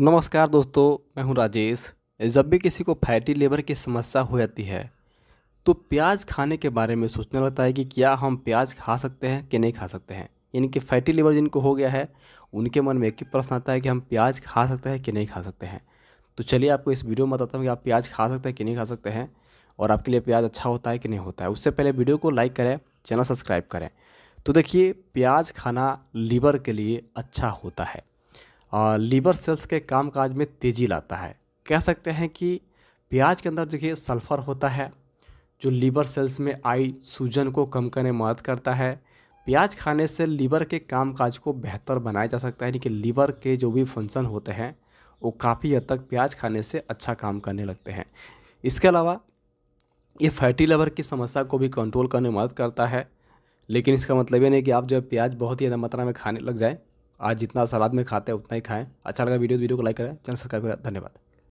नमस्कार दोस्तों मैं हूं राजेश जब भी किसी को फैटी लेवर की समस्या हो जाती है तो प्याज खाने के बारे में सोचने लगता है कि क्या हम प्याज खा सकते हैं कि नहीं खा सकते हैं यानी कि फैटी लेवर जिनको हो गया है उनके मन में एक ही प्रश्न आता है कि हम प्याज खा सकते हैं कि नहीं खा सकते हैं तो चलिए आपको इस वीडियो में बताता हूँ कि आप प्याज खा सकते हैं कि नहीं खा सकते हैं और आपके लिए प्याज अच्छा होता है कि नहीं होता है उससे पहले वीडियो को लाइक करें चैनल सब्सक्राइब करें तो देखिए प्याज खाना लीवर के लिए अच्छा होता है लीवर सेल्स के कामकाज में तेज़ी लाता है कह सकते हैं कि प्याज के अंदर देखिए सल्फ़र होता है जो लीवर सेल्स में आई सूजन को कम करने में मदद करता है प्याज खाने से लीवर के कामकाज को बेहतर बनाया जा सकता है यानी कि लीवर के जो भी फंक्शन होते हैं वो काफ़ी हद तक प्याज खाने से अच्छा काम करने लगते हैं इसके अलावा ये फैटी लीवर की समस्या को भी कंट्रोल करने में मदद करता है लेकिन इसका मतलब ये नहीं कि आप जब प्याज बहुत ही ज़्यादा मात्रा में खाने लग जाएँ आज जितना सलाद में खाते हैं उतना ही खाएं अच्छा लगा वीडियो वीडियो को लाइक करें चैनल सब्सक्राइब करें धन्यवाद